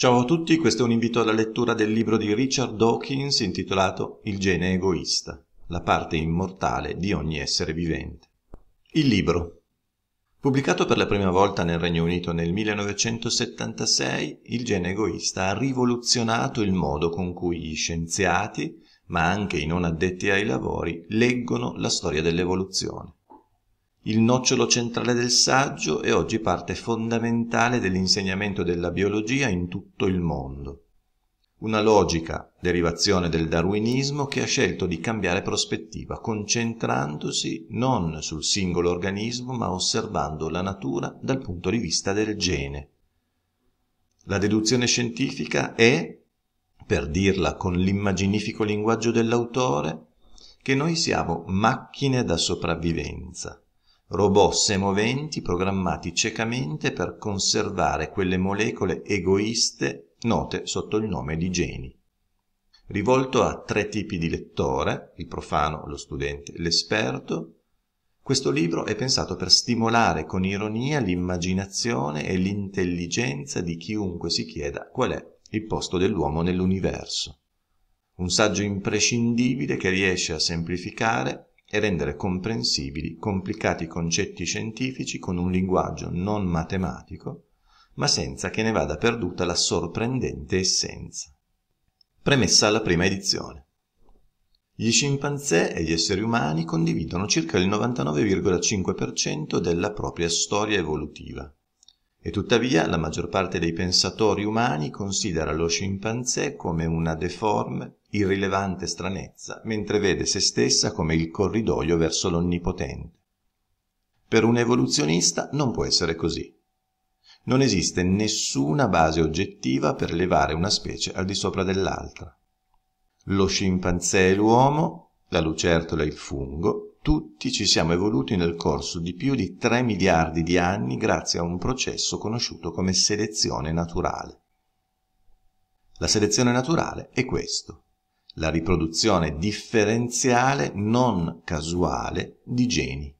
Ciao a tutti, questo è un invito alla lettura del libro di Richard Dawkins intitolato Il gene egoista, la parte immortale di ogni essere vivente. Il libro. Pubblicato per la prima volta nel Regno Unito nel 1976, Il gene egoista ha rivoluzionato il modo con cui gli scienziati, ma anche i non addetti ai lavori, leggono la storia dell'evoluzione il nocciolo centrale del saggio e oggi parte fondamentale dell'insegnamento della biologia in tutto il mondo. Una logica derivazione del darwinismo che ha scelto di cambiare prospettiva, concentrandosi non sul singolo organismo ma osservando la natura dal punto di vista del gene. La deduzione scientifica è, per dirla con l'immaginifico linguaggio dell'autore, che noi siamo macchine da sopravvivenza robot semoventi programmati ciecamente per conservare quelle molecole egoiste note sotto il nome di geni. Rivolto a tre tipi di lettore, il profano, lo studente, l'esperto, questo libro è pensato per stimolare con ironia l'immaginazione e l'intelligenza di chiunque si chieda qual è il posto dell'uomo nell'universo. Un saggio imprescindibile che riesce a semplificare e rendere comprensibili complicati concetti scientifici con un linguaggio non matematico, ma senza che ne vada perduta la sorprendente essenza. Premessa alla prima edizione. Gli scimpanzé e gli esseri umani condividono circa il 99,5% della propria storia evolutiva. E tuttavia la maggior parte dei pensatori umani considera lo scimpanzé come una deforme, irrilevante stranezza mentre vede se stessa come il corridoio verso l'onnipotente. Per un evoluzionista non può essere così. Non esiste nessuna base oggettiva per elevare una specie al di sopra dell'altra. Lo scimpanzé e l'uomo, la lucertola e il fungo, tutti ci siamo evoluti nel corso di più di 3 miliardi di anni grazie a un processo conosciuto come selezione naturale. La selezione naturale è questo la riproduzione differenziale non casuale di geni.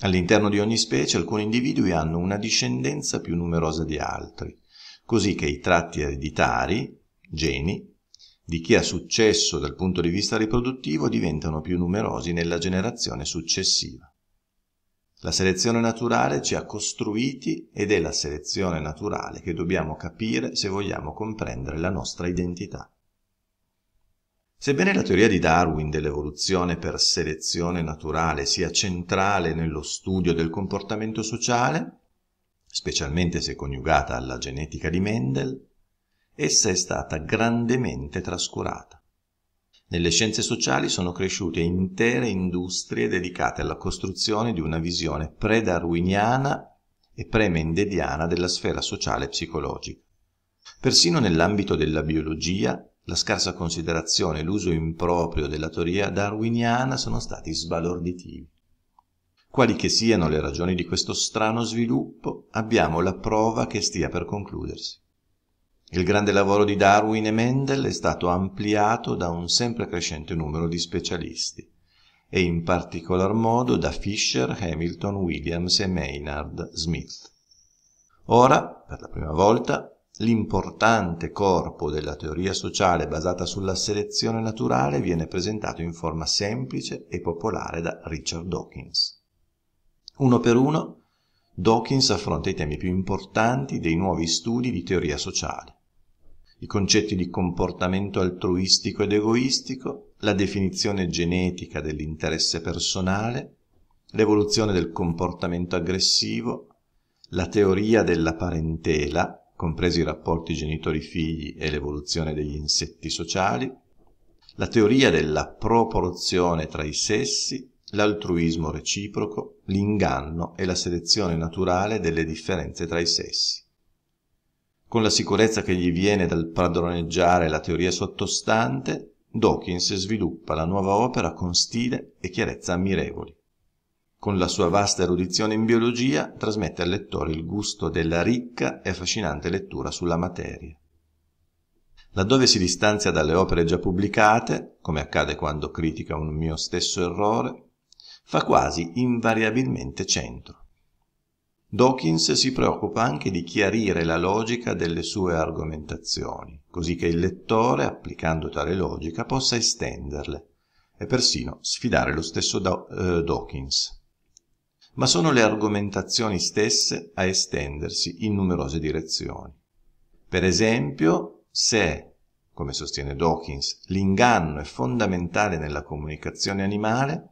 All'interno di ogni specie alcuni individui hanno una discendenza più numerosa di altri, così che i tratti ereditari, geni, di chi ha successo dal punto di vista riproduttivo diventano più numerosi nella generazione successiva. La selezione naturale ci ha costruiti ed è la selezione naturale che dobbiamo capire se vogliamo comprendere la nostra identità. Sebbene la teoria di Darwin dell'evoluzione per selezione naturale sia centrale nello studio del comportamento sociale, specialmente se coniugata alla genetica di Mendel, essa è stata grandemente trascurata. Nelle scienze sociali sono cresciute intere industrie dedicate alla costruzione di una visione pre-darwiniana e pre-mendeliana della sfera sociale e psicologica. Persino nell'ambito della biologia la scarsa considerazione e l'uso improprio della teoria darwiniana sono stati sbalorditivi. Quali che siano le ragioni di questo strano sviluppo, abbiamo la prova che stia per concludersi. Il grande lavoro di Darwin e Mendel è stato ampliato da un sempre crescente numero di specialisti, e in particolar modo da Fisher, Hamilton, Williams e Maynard Smith. Ora, per la prima volta, L'importante corpo della teoria sociale basata sulla selezione naturale viene presentato in forma semplice e popolare da Richard Dawkins. Uno per uno, Dawkins affronta i temi più importanti dei nuovi studi di teoria sociale. I concetti di comportamento altruistico ed egoistico, la definizione genetica dell'interesse personale, l'evoluzione del comportamento aggressivo, la teoria della parentela, compresi i rapporti genitori-figli e l'evoluzione degli insetti sociali, la teoria della proporzione tra i sessi, l'altruismo reciproco, l'inganno e la selezione naturale delle differenze tra i sessi. Con la sicurezza che gli viene dal padroneggiare la teoria sottostante, Dawkins sviluppa la nuova opera con stile e chiarezza ammirevoli con la sua vasta erudizione in biologia, trasmette al lettore il gusto della ricca e affascinante lettura sulla materia. Laddove si distanzia dalle opere già pubblicate, come accade quando critica un mio stesso errore, fa quasi invariabilmente centro. Dawkins si preoccupa anche di chiarire la logica delle sue argomentazioni, così che il lettore, applicando tale logica, possa estenderle e persino sfidare lo stesso eh, Dawkins ma sono le argomentazioni stesse a estendersi in numerose direzioni. Per esempio, se, come sostiene Dawkins, l'inganno è fondamentale nella comunicazione animale,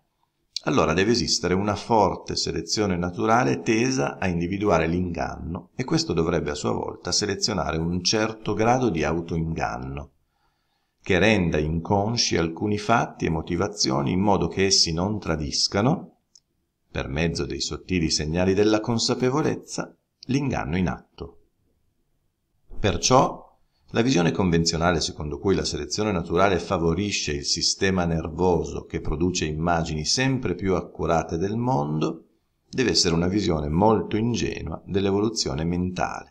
allora deve esistere una forte selezione naturale tesa a individuare l'inganno e questo dovrebbe a sua volta selezionare un certo grado di autoinganno, che renda inconsci alcuni fatti e motivazioni in modo che essi non tradiscano per mezzo dei sottili segnali della consapevolezza, l'inganno in atto. Perciò la visione convenzionale secondo cui la selezione naturale favorisce il sistema nervoso che produce immagini sempre più accurate del mondo deve essere una visione molto ingenua dell'evoluzione mentale.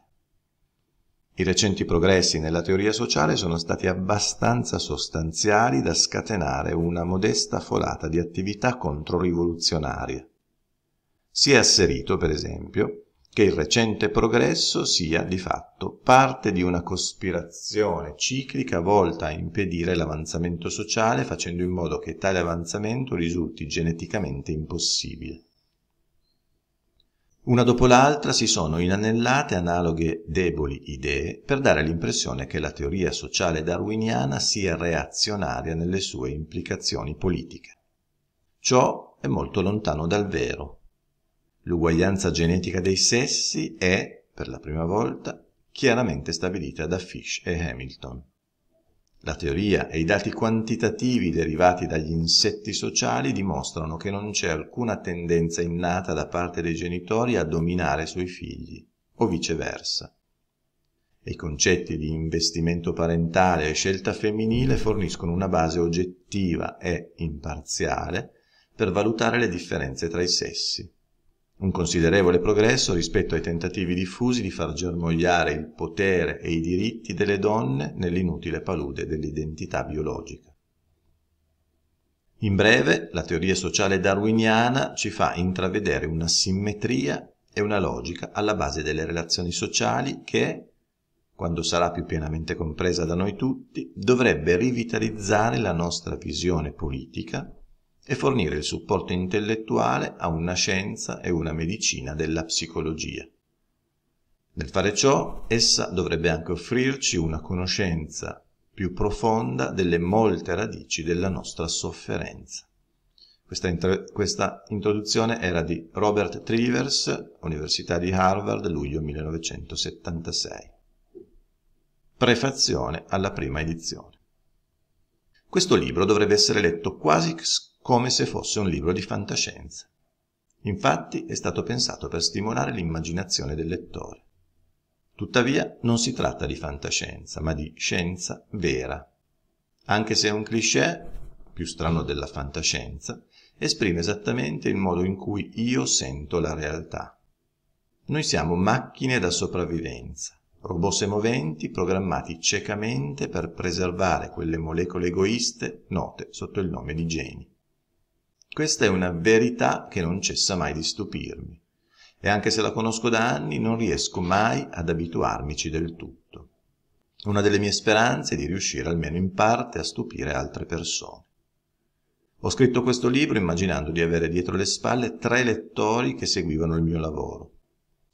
I recenti progressi nella teoria sociale sono stati abbastanza sostanziali da scatenare una modesta folata di attività controrivoluzionaria si è asserito, per esempio, che il recente progresso sia di fatto parte di una cospirazione ciclica volta a impedire l'avanzamento sociale facendo in modo che tale avanzamento risulti geneticamente impossibile. Una dopo l'altra si sono inanellate analoghe deboli idee per dare l'impressione che la teoria sociale darwiniana sia reazionaria nelle sue implicazioni politiche. Ciò è molto lontano dal vero, L'uguaglianza genetica dei sessi è, per la prima volta, chiaramente stabilita da Fish e Hamilton. La teoria e i dati quantitativi derivati dagli insetti sociali dimostrano che non c'è alcuna tendenza innata da parte dei genitori a dominare sui figli, o viceversa. i concetti di investimento parentale e scelta femminile forniscono una base oggettiva e imparziale per valutare le differenze tra i sessi un considerevole progresso rispetto ai tentativi diffusi di far germogliare il potere e i diritti delle donne nell'inutile palude dell'identità biologica. In breve, la teoria sociale darwiniana ci fa intravedere una simmetria e una logica alla base delle relazioni sociali che, quando sarà più pienamente compresa da noi tutti, dovrebbe rivitalizzare la nostra visione politica e fornire il supporto intellettuale a una scienza e una medicina della psicologia. Nel fare ciò, essa dovrebbe anche offrirci una conoscenza più profonda delle molte radici della nostra sofferenza. Questa, int questa introduzione era di Robert Trivers, Università di Harvard, luglio 1976. Prefazione alla prima edizione. Questo libro dovrebbe essere letto quasi come se fosse un libro di fantascienza. Infatti è stato pensato per stimolare l'immaginazione del lettore. Tuttavia non si tratta di fantascienza, ma di scienza vera. Anche se è un cliché, più strano della fantascienza, esprime esattamente il modo in cui io sento la realtà. Noi siamo macchine da sopravvivenza, robot semoventi programmati ciecamente per preservare quelle molecole egoiste note sotto il nome di geni. Questa è una verità che non cessa mai di stupirmi e anche se la conosco da anni non riesco mai ad abituarmici del tutto. Una delle mie speranze è di riuscire almeno in parte a stupire altre persone. Ho scritto questo libro immaginando di avere dietro le spalle tre lettori che seguivano il mio lavoro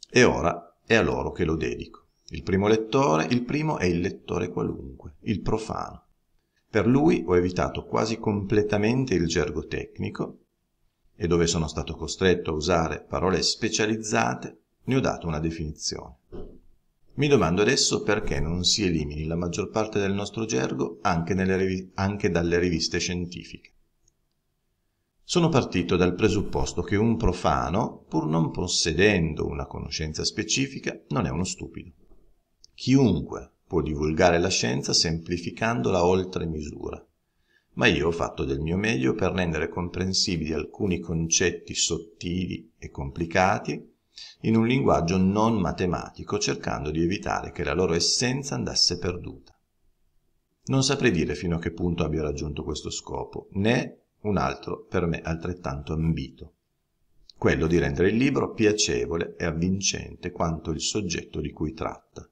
e ora è a loro che lo dedico. Il primo lettore, il primo è il lettore qualunque, il profano per lui ho evitato quasi completamente il gergo tecnico e dove sono stato costretto a usare parole specializzate ne ho dato una definizione. Mi domando adesso perché non si elimini la maggior parte del nostro gergo anche, riv- anche dalle riviste scientifiche. Sono partito dal presupposto che un profano, pur non possedendo una conoscenza specifica, non è uno stupido. Chiunque può divulgare la scienza semplificandola oltre misura. Ma io ho fatto del mio meglio per rendere comprensibili alcuni concetti sottili e complicati in un linguaggio non matematico, cercando di evitare che la loro essenza andasse perduta. Non saprei dire fino a che punto abbia raggiunto questo scopo, né un altro per me altrettanto ambito, quello di rendere il libro piacevole e avvincente quanto il soggetto di cui tratta,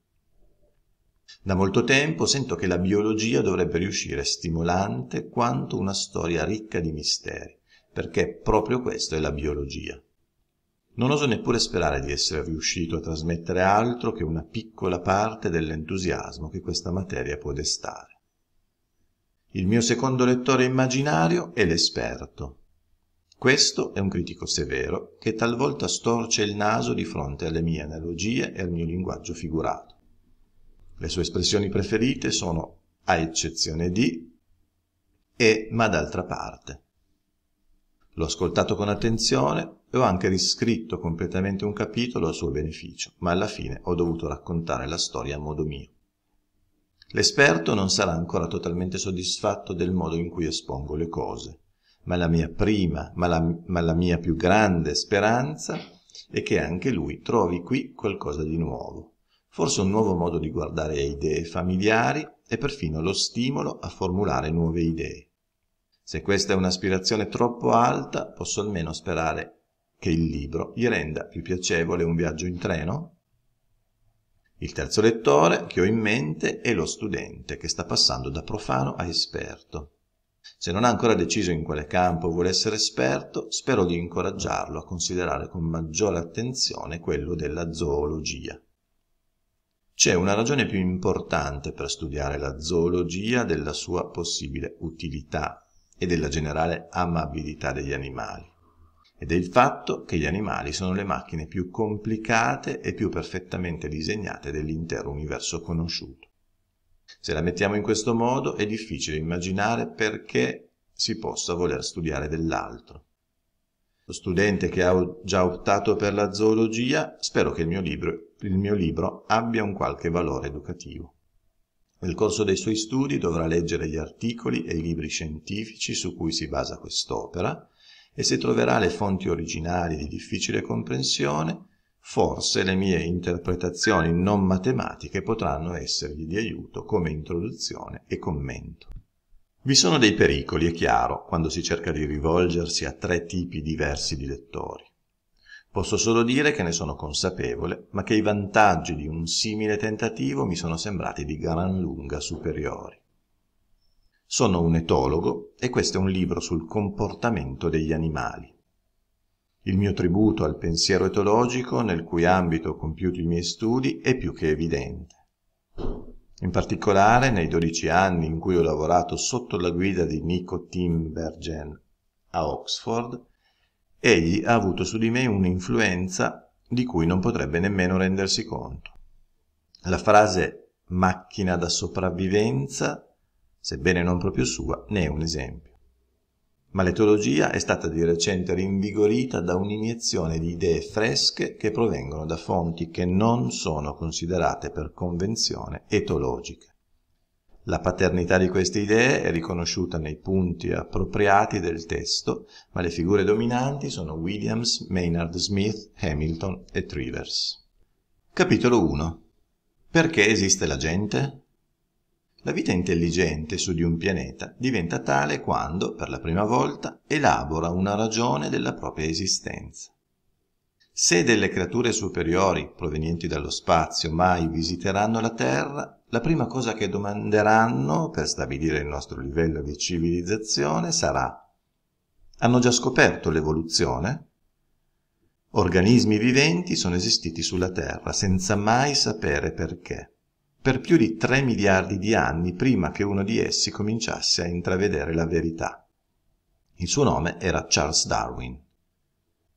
da molto tempo sento che la biologia dovrebbe riuscire stimolante quanto una storia ricca di misteri, perché proprio questo è la biologia. Non oso neppure sperare di essere riuscito a trasmettere altro che una piccola parte dell'entusiasmo che questa materia può destare. Il mio secondo lettore immaginario è l'esperto. Questo è un critico severo che talvolta storce il naso di fronte alle mie analogie e al mio linguaggio figurato. Le sue espressioni preferite sono a eccezione di e ma d'altra parte. L'ho ascoltato con attenzione e ho anche riscritto completamente un capitolo a suo beneficio, ma alla fine ho dovuto raccontare la storia a modo mio. L'esperto non sarà ancora totalmente soddisfatto del modo in cui espongo le cose, ma la mia prima, ma la, ma la mia più grande speranza è che anche lui trovi qui qualcosa di nuovo forse un nuovo modo di guardare le idee familiari e perfino lo stimolo a formulare nuove idee. Se questa è un'aspirazione troppo alta, posso almeno sperare che il libro gli renda più piacevole un viaggio in treno? Il terzo lettore che ho in mente è lo studente che sta passando da profano a esperto. Se non ha ancora deciso in quale campo vuole essere esperto, spero di incoraggiarlo a considerare con maggiore attenzione quello della zoologia. C'è una ragione più importante per studiare la zoologia della sua possibile utilità e della generale amabilità degli animali, ed è il fatto che gli animali sono le macchine più complicate e più perfettamente disegnate dell'intero universo conosciuto. Se la mettiamo in questo modo è difficile immaginare perché si possa voler studiare dell'altro studente che ha già optato per la zoologia, spero che il mio libro, il mio libro abbia un qualche valore educativo. Nel corso dei suoi studi dovrà leggere gli articoli e i libri scientifici su cui si basa quest'opera e se troverà le fonti originali di difficile comprensione, forse le mie interpretazioni non matematiche potranno essergli di aiuto come introduzione e commento. Vi sono dei pericoli, è chiaro, quando si cerca di rivolgersi a tre tipi diversi di lettori. Posso solo dire che ne sono consapevole, ma che i vantaggi di un simile tentativo mi sono sembrati di gran lunga superiori. Sono un etologo e questo è un libro sul comportamento degli animali. Il mio tributo al pensiero etologico, nel cui ambito ho compiuto i miei studi, è più che evidente. In particolare, nei 12 anni in cui ho lavorato sotto la guida di Nico Timbergen a Oxford, egli ha avuto su di me un'influenza di cui non potrebbe nemmeno rendersi conto. La frase macchina da sopravvivenza, sebbene non proprio sua, ne è un esempio ma l'etologia è stata di recente rinvigorita da un'iniezione di idee fresche che provengono da fonti che non sono considerate per convenzione etologiche. La paternità di queste idee è riconosciuta nei punti appropriati del testo, ma le figure dominanti sono Williams, Maynard Smith, Hamilton e Trivers. Capitolo 1. Perché esiste la gente? La vita intelligente su di un pianeta diventa tale quando, per la prima volta, elabora una ragione della propria esistenza. Se delle creature superiori, provenienti dallo spazio, mai visiteranno la Terra, la prima cosa che domanderanno, per stabilire il nostro livello di civilizzazione, sarà Hanno già scoperto l'evoluzione? Organismi viventi sono esistiti sulla Terra senza mai sapere perché per più di 3 miliardi di anni prima che uno di essi cominciasse a intravedere la verità. Il suo nome era Charles Darwin.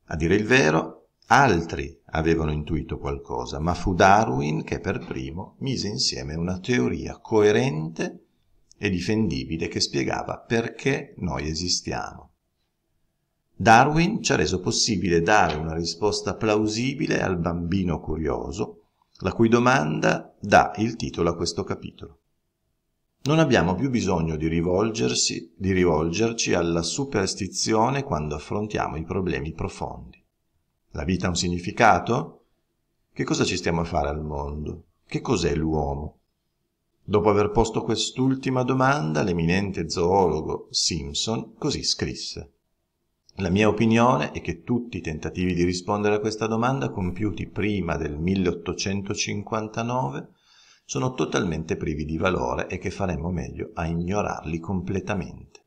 A dire il vero, altri avevano intuito qualcosa, ma fu Darwin che per primo mise insieme una teoria coerente e difendibile che spiegava perché noi esistiamo. Darwin ci ha reso possibile dare una risposta plausibile al bambino curioso la cui domanda dà il titolo a questo capitolo. Non abbiamo più bisogno di, rivolgersi, di rivolgerci alla superstizione quando affrontiamo i problemi profondi. La vita ha un significato? Che cosa ci stiamo a fare al mondo? Che cos'è l'uomo? Dopo aver posto quest'ultima domanda, l'eminente zoologo Simpson così scrisse. La mia opinione è che tutti i tentativi di rispondere a questa domanda compiuti prima del 1859 sono totalmente privi di valore e che faremmo meglio a ignorarli completamente.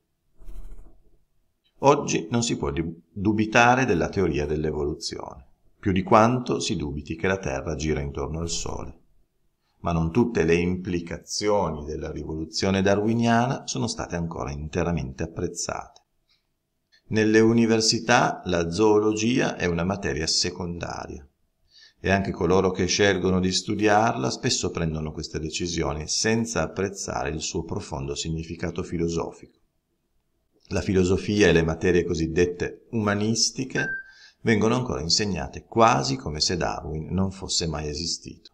Oggi non si può dubitare della teoria dell'evoluzione, più di quanto si dubiti che la Terra gira intorno al Sole. Ma non tutte le implicazioni della rivoluzione darwiniana sono state ancora interamente apprezzate nelle università la zoologia è una materia secondaria e anche coloro che scelgono di studiarla spesso prendono queste decisioni senza apprezzare il suo profondo significato filosofico. La filosofia e le materie cosiddette umanistiche vengono ancora insegnate quasi come se Darwin non fosse mai esistito.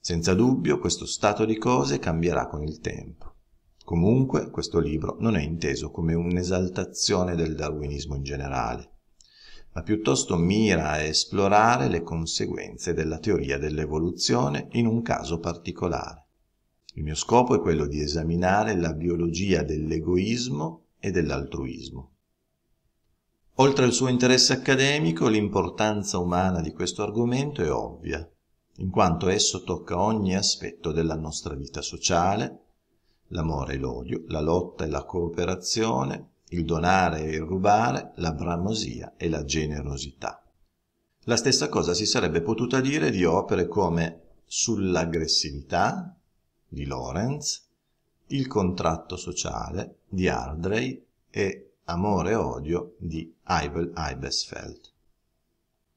Senza dubbio questo stato di cose cambierà con il tempo. Comunque questo libro non è inteso come un'esaltazione del darwinismo in generale, ma piuttosto mira a esplorare le conseguenze della teoria dell'evoluzione in un caso particolare. Il mio scopo è quello di esaminare la biologia dell'egoismo e dell'altruismo. Oltre al suo interesse accademico, l'importanza umana di questo argomento è ovvia, in quanto esso tocca ogni aspetto della nostra vita sociale, l'amore e l'odio, la lotta e la cooperazione, il donare e il rubare, la bramosia e la generosità. La stessa cosa si sarebbe potuta dire di opere come Sull'aggressività di Lorenz, Il contratto sociale di Ardrey e Amore e odio di Eibel Eibesfeld.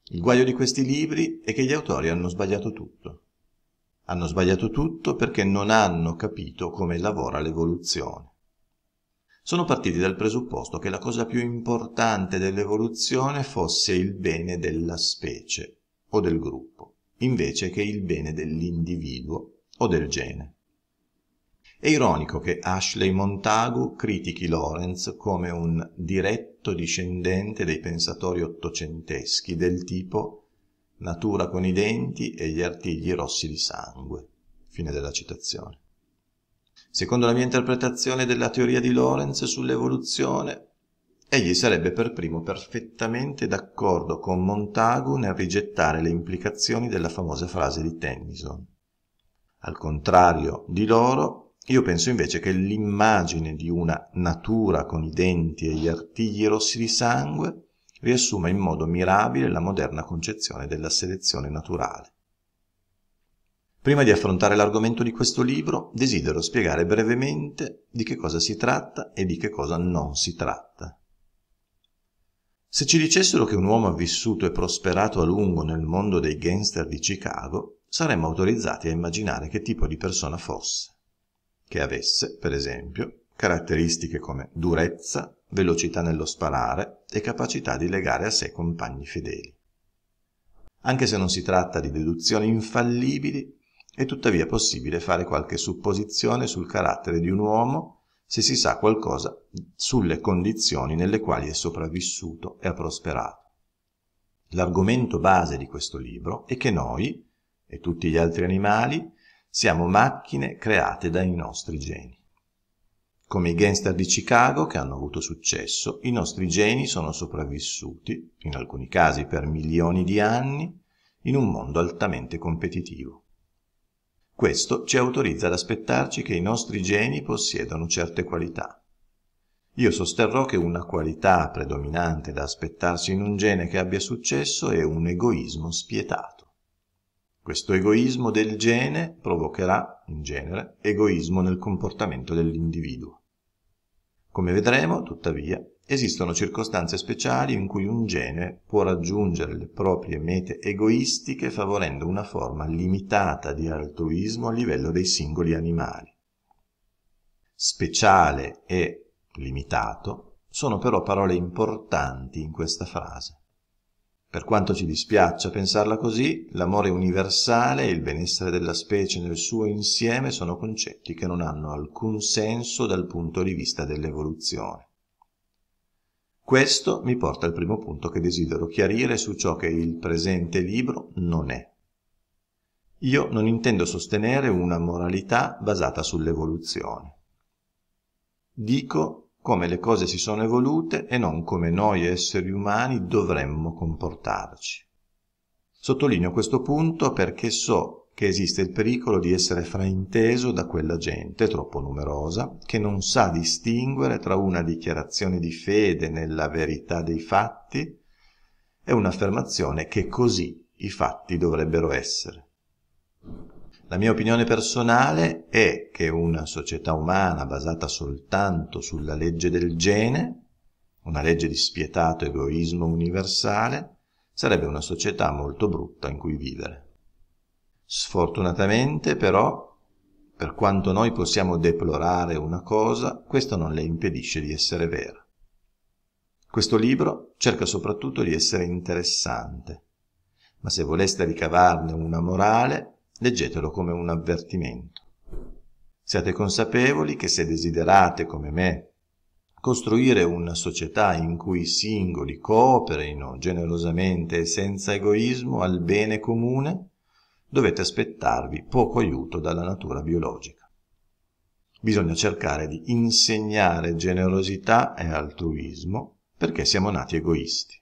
Il guaio di questi libri è che gli autori hanno sbagliato tutto. Hanno sbagliato tutto perché non hanno capito come lavora l'evoluzione. Sono partiti dal presupposto che la cosa più importante dell'evoluzione fosse il bene della specie o del gruppo, invece che il bene dell'individuo o del gene. È ironico che Ashley Montagu critichi Lorenz come un diretto discendente dei pensatori ottocenteschi del tipo natura con i denti e gli artigli rossi di sangue. Fine della citazione. Secondo la mia interpretazione della teoria di Lorenz sull'evoluzione, egli sarebbe per primo perfettamente d'accordo con Montagu nel rigettare le implicazioni della famosa frase di Tennyson. Al contrario di loro, io penso invece che l'immagine di una natura con i denti e gli artigli rossi di sangue riassume in modo mirabile la moderna concezione della selezione naturale. Prima di affrontare l'argomento di questo libro, desidero spiegare brevemente di che cosa si tratta e di che cosa non si tratta. Se ci dicessero che un uomo ha vissuto e prosperato a lungo nel mondo dei gangster di Chicago, saremmo autorizzati a immaginare che tipo di persona fosse, che avesse, per esempio, caratteristiche come durezza, velocità nello sparare, e capacità di legare a sé compagni fedeli. Anche se non si tratta di deduzioni infallibili, è tuttavia possibile fare qualche supposizione sul carattere di un uomo se si sa qualcosa sulle condizioni nelle quali è sopravvissuto e ha prosperato. L'argomento base di questo libro è che noi, e tutti gli altri animali, siamo macchine create dai nostri geni. Come i gangster di Chicago che hanno avuto successo, i nostri geni sono sopravvissuti, in alcuni casi per milioni di anni, in un mondo altamente competitivo. Questo ci autorizza ad aspettarci che i nostri geni possiedano certe qualità. Io sosterrò che una qualità predominante da aspettarsi in un gene che abbia successo è un egoismo spietato. Questo egoismo del gene provocherà, in genere, egoismo nel comportamento dell'individuo. Come vedremo, tuttavia, esistono circostanze speciali in cui un gene può raggiungere le proprie mete egoistiche favorendo una forma limitata di altruismo a livello dei singoli animali. Speciale e limitato sono però parole importanti in questa frase per quanto ci dispiaccia pensarla così, l'amore universale e il benessere della specie nel suo insieme sono concetti che non hanno alcun senso dal punto di vista dell'evoluzione. Questo mi porta al primo punto che desidero chiarire su ciò che il presente libro non è. Io non intendo sostenere una moralità basata sull'evoluzione. Dico come le cose si sono evolute e non come noi esseri umani dovremmo comportarci. Sottolineo questo punto perché so che esiste il pericolo di essere frainteso da quella gente troppo numerosa che non sa distinguere tra una dichiarazione di fede nella verità dei fatti e un'affermazione che così i fatti dovrebbero essere. La mia opinione personale è che una società umana basata soltanto sulla legge del gene, una legge di spietato egoismo universale, sarebbe una società molto brutta in cui vivere. Sfortunatamente però, per quanto noi possiamo deplorare una cosa, questo non le impedisce di essere vera. Questo libro cerca soprattutto di essere interessante, ma se voleste ricavarne una morale, leggetelo come un avvertimento. Siate consapevoli che se desiderate, come me, costruire una società in cui i singoli cooperino generosamente e senza egoismo al bene comune, dovete aspettarvi poco aiuto dalla natura biologica. Bisogna cercare di insegnare generosità e altruismo perché siamo nati egoisti.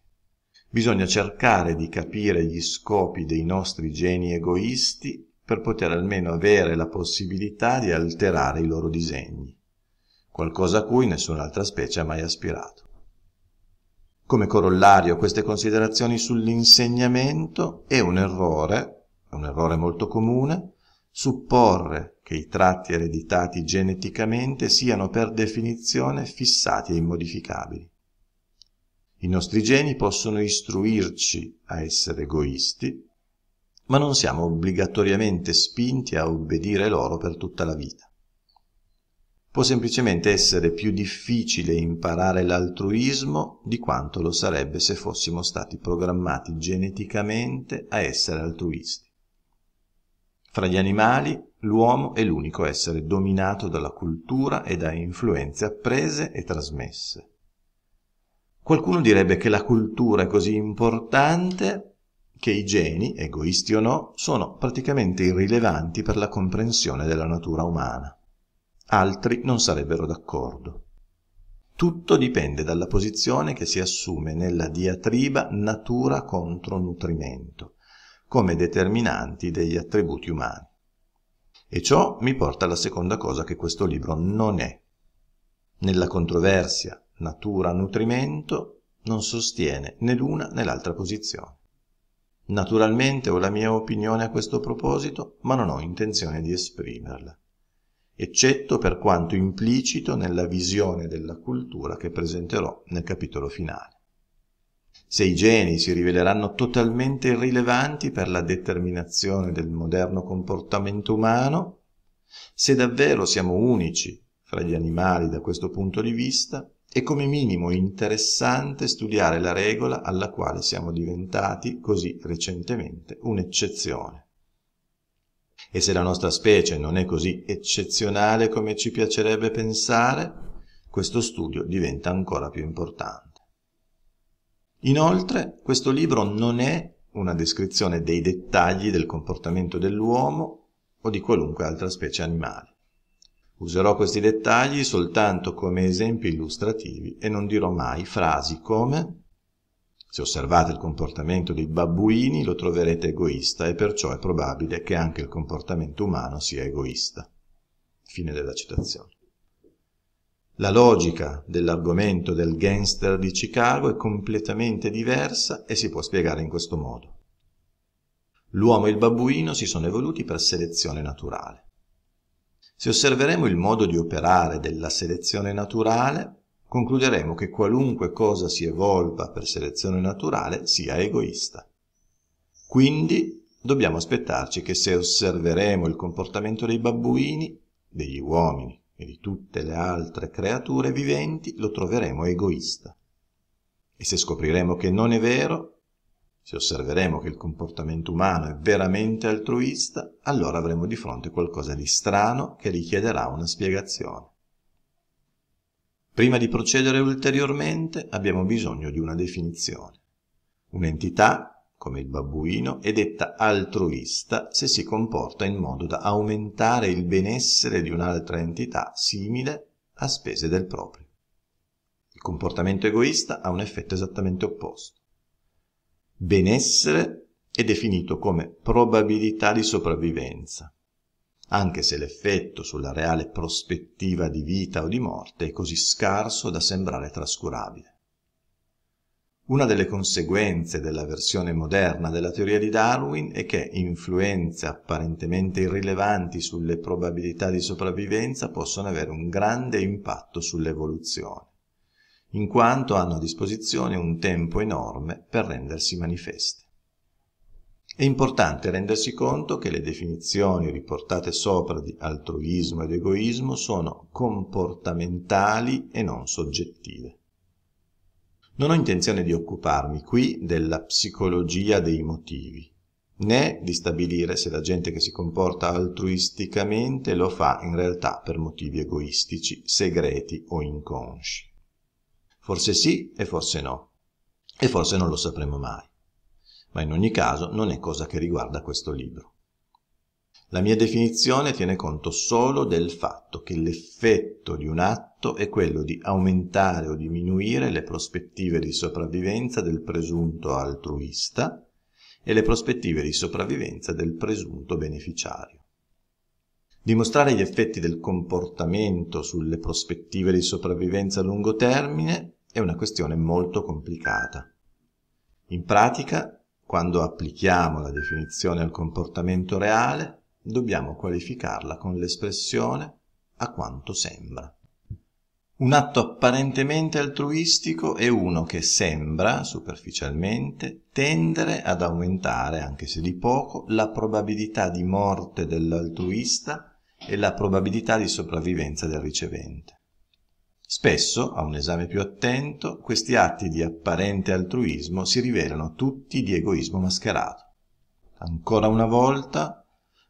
Bisogna cercare di capire gli scopi dei nostri geni egoisti per poter almeno avere la possibilità di alterare i loro disegni, qualcosa a cui nessun'altra specie ha mai aspirato. Come corollario a queste considerazioni sull'insegnamento è un errore, un errore molto comune, supporre che i tratti ereditati geneticamente siano per definizione fissati e immodificabili. I nostri geni possono istruirci a essere egoisti, ma non siamo obbligatoriamente spinti a obbedire loro per tutta la vita. Può semplicemente essere più difficile imparare l'altruismo di quanto lo sarebbe se fossimo stati programmati geneticamente a essere altruisti. Fra gli animali, l'uomo è l'unico essere dominato dalla cultura e da influenze apprese e trasmesse. Qualcuno direbbe che la cultura è così importante che i geni, egoisti o no, sono praticamente irrilevanti per la comprensione della natura umana. Altri non sarebbero d'accordo. Tutto dipende dalla posizione che si assume nella diatriba natura contro nutrimento, come determinanti degli attributi umani. E ciò mi porta alla seconda cosa che questo libro non è. Nella controversia natura-nutrimento non sostiene né l'una né l'altra posizione. Naturalmente ho la mia opinione a questo proposito, ma non ho intenzione di esprimerla, eccetto per quanto implicito nella visione della cultura che presenterò nel capitolo finale. Se i geni si riveleranno totalmente irrilevanti per la determinazione del moderno comportamento umano, se davvero siamo unici fra gli animali da questo punto di vista, è come minimo interessante studiare la regola alla quale siamo diventati così recentemente un'eccezione. E se la nostra specie non è così eccezionale come ci piacerebbe pensare, questo studio diventa ancora più importante. Inoltre, questo libro non è una descrizione dei dettagli del comportamento dell'uomo o di qualunque altra specie animale Userò questi dettagli soltanto come esempi illustrativi e non dirò mai frasi come se osservate il comportamento dei babbuini lo troverete egoista e perciò è probabile che anche il comportamento umano sia egoista. Fine della citazione. La logica dell'argomento del gangster di Chicago è completamente diversa e si può spiegare in questo modo. L'uomo e il babbuino si sono evoluti per selezione naturale. Se osserveremo il modo di operare della selezione naturale, concluderemo che qualunque cosa si evolva per selezione naturale sia egoista. Quindi dobbiamo aspettarci che se osserveremo il comportamento dei babbuini, degli uomini e di tutte le altre creature viventi, lo troveremo egoista. E se scopriremo che non è vero, se osserveremo che il comportamento umano è veramente altruista, allora avremo di fronte qualcosa di strano che richiederà una spiegazione. Prima di procedere ulteriormente abbiamo bisogno di una definizione. Un'entità, come il babbuino, è detta altruista se si comporta in modo da aumentare il benessere di un'altra entità simile a spese del proprio. Il comportamento egoista ha un effetto esattamente opposto benessere è definito come probabilità di sopravvivenza, anche se l'effetto sulla reale prospettiva di vita o di morte è così scarso da sembrare trascurabile. Una delle conseguenze della versione moderna della teoria di Darwin è che influenze apparentemente irrilevanti sulle probabilità di sopravvivenza possono avere un grande impatto sull'evoluzione in quanto hanno a disposizione un tempo enorme per rendersi manifeste. È importante rendersi conto che le definizioni riportate sopra di altruismo ed egoismo sono comportamentali e non soggettive. Non ho intenzione di occuparmi qui della psicologia dei motivi, né di stabilire se la gente che si comporta altruisticamente lo fa in realtà per motivi egoistici, segreti o inconsci. Forse sì e forse no. E forse non lo sapremo mai. Ma in ogni caso non è cosa che riguarda questo libro. La mia definizione tiene conto solo del fatto che l'effetto di un atto è quello di aumentare o diminuire le prospettive di sopravvivenza del presunto altruista e le prospettive di sopravvivenza del presunto beneficiario. Dimostrare gli effetti del comportamento sulle prospettive di sopravvivenza a lungo termine è una questione molto complicata. In pratica, quando applichiamo la definizione al comportamento reale, dobbiamo qualificarla con l'espressione a quanto sembra. Un atto apparentemente altruistico è uno che sembra, superficialmente, tendere ad aumentare, anche se di poco, la probabilità di morte dell'altruista e la probabilità di sopravvivenza del ricevente. Spesso, a un esame più attento, questi atti di apparente altruismo si rivelano tutti di egoismo mascherato. Ancora una volta,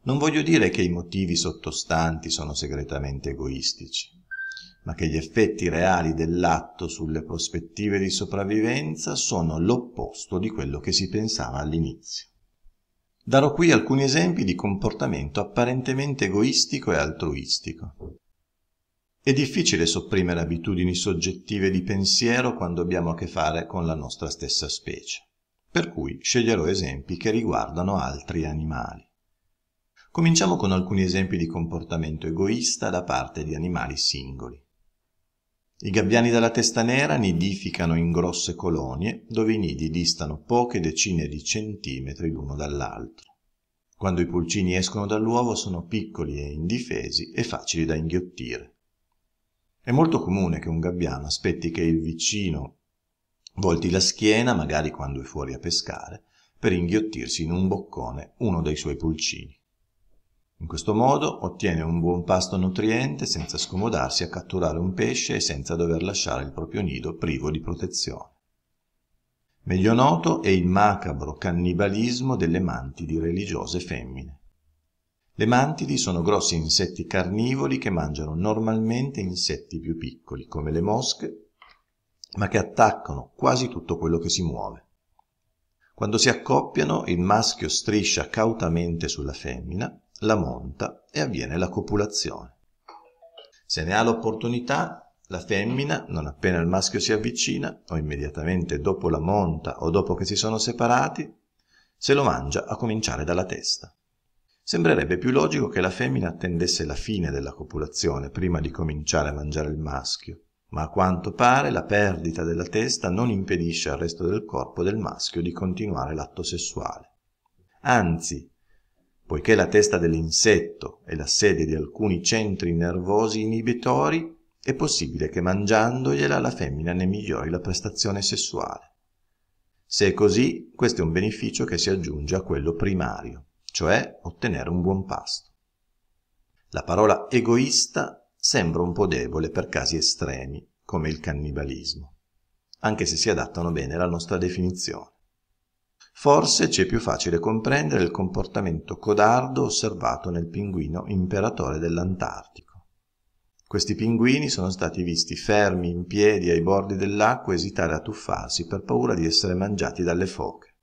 non voglio dire che i motivi sottostanti sono segretamente egoistici, ma che gli effetti reali dell'atto sulle prospettive di sopravvivenza sono l'opposto di quello che si pensava all'inizio. Darò qui alcuni esempi di comportamento apparentemente egoistico e altruistico. È difficile sopprimere abitudini soggettive di pensiero quando abbiamo a che fare con la nostra stessa specie, per cui sceglierò esempi che riguardano altri animali. Cominciamo con alcuni esempi di comportamento egoista da parte di animali singoli. I gabbiani dalla testa nera nidificano in grosse colonie dove i nidi distano poche decine di centimetri l'uno dall'altro. Quando i pulcini escono dall'uovo sono piccoli e indifesi e facili da inghiottire. È molto comune che un gabbiano aspetti che il vicino volti la schiena, magari quando è fuori a pescare, per inghiottirsi in un boccone uno dei suoi pulcini. In questo modo ottiene un buon pasto nutriente senza scomodarsi a catturare un pesce e senza dover lasciare il proprio nido privo di protezione. Meglio noto è il macabro cannibalismo delle mantidi religiose femmine. Le mantidi sono grossi insetti carnivori che mangiano normalmente insetti più piccoli, come le mosche, ma che attaccano quasi tutto quello che si muove. Quando si accoppiano, il maschio striscia cautamente sulla femmina, la monta e avviene la copulazione. Se ne ha l'opportunità, la femmina, non appena il maschio si avvicina, o immediatamente dopo la monta o dopo che si sono separati, se lo mangia a cominciare dalla testa. Sembrerebbe più logico che la femmina attendesse la fine della copulazione prima di cominciare a mangiare il maschio, ma a quanto pare la perdita della testa non impedisce al resto del corpo del maschio di continuare l'atto sessuale. Anzi, poiché la testa dell'insetto è la sede di alcuni centri nervosi inibitori, è possibile che mangiandogliela la femmina ne migliori la prestazione sessuale. Se è così, questo è un beneficio che si aggiunge a quello primario cioè ottenere un buon pasto. La parola egoista sembra un po' debole per casi estremi, come il cannibalismo, anche se si adattano bene alla nostra definizione. Forse ci è più facile comprendere il comportamento codardo osservato nel pinguino imperatore dell'Antartico. Questi pinguini sono stati visti fermi in piedi ai bordi dell'acqua esitare a tuffarsi per paura di essere mangiati dalle foche.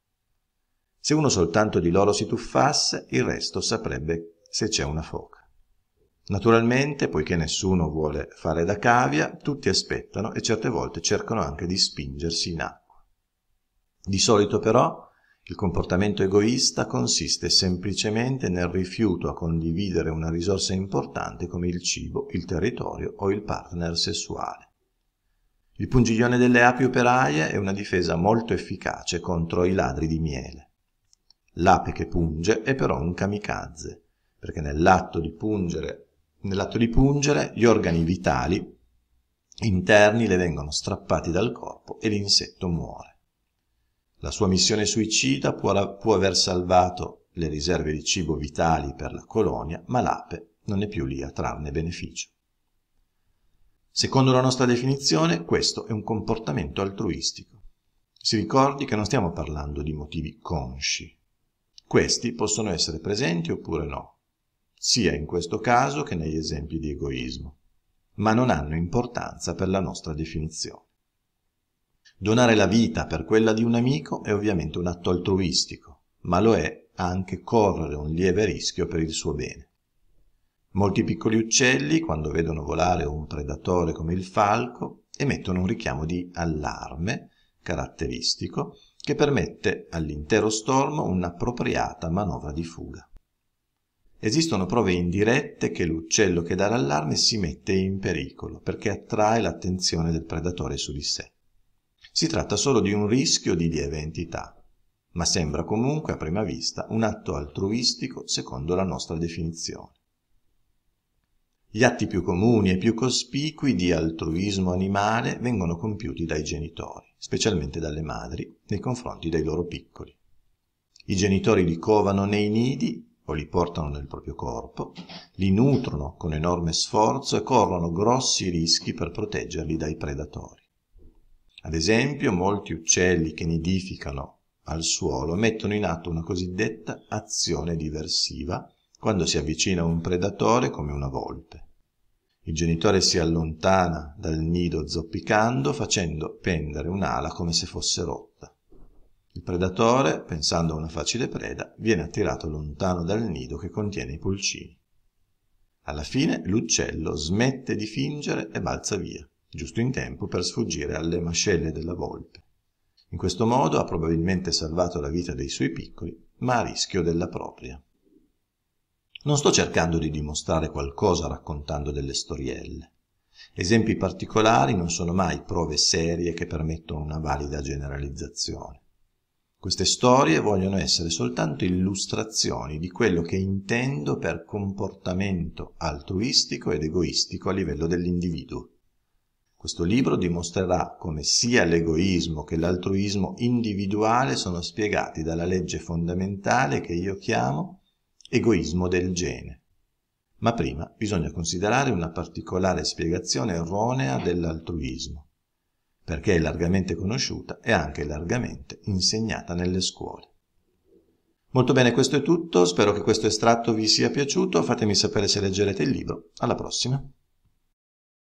Se uno soltanto di loro si tuffasse, il resto saprebbe se c'è una foca. Naturalmente, poiché nessuno vuole fare da cavia, tutti aspettano e certe volte cercano anche di spingersi in acqua. Di solito però il comportamento egoista consiste semplicemente nel rifiuto a condividere una risorsa importante come il cibo, il territorio o il partner sessuale. Il pungiglione delle api operaie è una difesa molto efficace contro i ladri di miele. L'ape che punge è però un kamikaze, perché nell'atto di pungere, nell'atto di pungere gli organi vitali interni le vengono strappati dal corpo e l'insetto muore. La sua missione suicida può, può aver salvato le riserve di cibo vitali per la colonia, ma l'ape non è più lì a trarne beneficio. Secondo la nostra definizione, questo è un comportamento altruistico. Si ricordi che non stiamo parlando di motivi consci, questi possono essere presenti oppure no, sia in questo caso che negli esempi di egoismo, ma non hanno importanza per la nostra definizione. Donare la vita per quella di un amico è ovviamente un atto altruistico, ma lo è anche correre un lieve rischio per il suo bene. Molti piccoli uccelli, quando vedono volare un predatore come il falco, emettono un richiamo di allarme caratteristico che permette all'intero storm un'appropriata manovra di fuga. Esistono prove indirette che l'uccello che dà l'allarme si mette in pericolo perché attrae l'attenzione del predatore su di sé. Si tratta solo di un rischio di lieve entità, ma sembra comunque a prima vista un atto altruistico secondo la nostra definizione. Gli atti più comuni e più cospicui di altruismo animale vengono compiuti dai genitori, specialmente dalle madri, nei confronti dei loro piccoli. I genitori li covano nei nidi o li portano nel proprio corpo, li nutrono con enorme sforzo e corrono grossi rischi per proteggerli dai predatori. Ad esempio, molti uccelli che nidificano al suolo mettono in atto una cosiddetta azione diversiva, quando si avvicina un predatore come una volpe. Il genitore si allontana dal nido zoppicando facendo pendere un'ala come se fosse rotta. Il predatore, pensando a una facile preda, viene attirato lontano dal nido che contiene i pulcini. Alla fine l'uccello smette di fingere e balza via, giusto in tempo per sfuggire alle mascelle della volpe. In questo modo ha probabilmente salvato la vita dei suoi piccoli, ma a rischio della propria. Non sto cercando di dimostrare qualcosa raccontando delle storielle. Esempi particolari non sono mai prove serie che permettono una valida generalizzazione. Queste storie vogliono essere soltanto illustrazioni di quello che intendo per comportamento altruistico ed egoistico a livello dell'individuo. Questo libro dimostrerà come sia l'egoismo che l'altruismo individuale sono spiegati dalla legge fondamentale che io chiamo egoismo del gene. Ma prima bisogna considerare una particolare spiegazione erronea dell'altruismo, perché è largamente conosciuta e anche largamente insegnata nelle scuole. Molto bene, questo è tutto, spero che questo estratto vi sia piaciuto, fatemi sapere se leggerete il libro, alla prossima!